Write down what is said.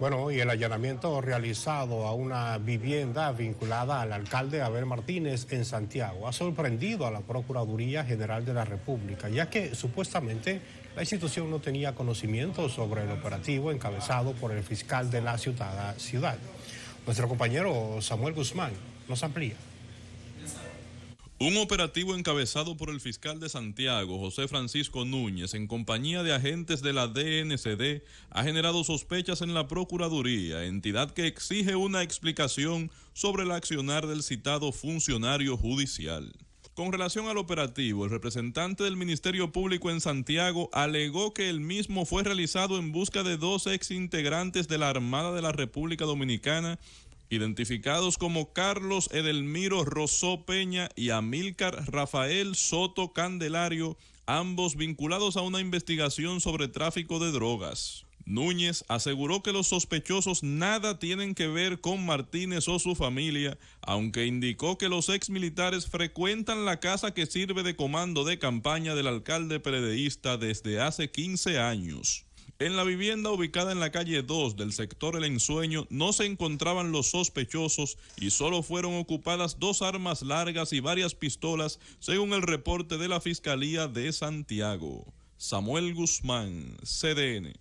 Bueno, y el allanamiento realizado a una vivienda vinculada al alcalde Abel Martínez en Santiago ha sorprendido a la Procuraduría General de la República, ya que supuestamente la institución no tenía conocimiento sobre el operativo encabezado por el fiscal de la ciudad. ciudad. Nuestro compañero Samuel Guzmán nos amplía. Un operativo encabezado por el fiscal de Santiago, José Francisco Núñez, en compañía de agentes de la DNCD, ha generado sospechas en la Procuraduría, entidad que exige una explicación sobre el accionar del citado funcionario judicial. Con relación al operativo, el representante del Ministerio Público en Santiago alegó que el mismo fue realizado en busca de dos exintegrantes de la Armada de la República Dominicana identificados como Carlos Edelmiro Rosó Peña y Amílcar Rafael Soto Candelario, ambos vinculados a una investigación sobre tráfico de drogas. Núñez aseguró que los sospechosos nada tienen que ver con Martínez o su familia, aunque indicó que los exmilitares frecuentan la casa que sirve de comando de campaña del alcalde peredeísta desde hace 15 años. En la vivienda ubicada en la calle 2 del sector El Ensueño no se encontraban los sospechosos y solo fueron ocupadas dos armas largas y varias pistolas, según el reporte de la Fiscalía de Santiago. Samuel Guzmán, CDN.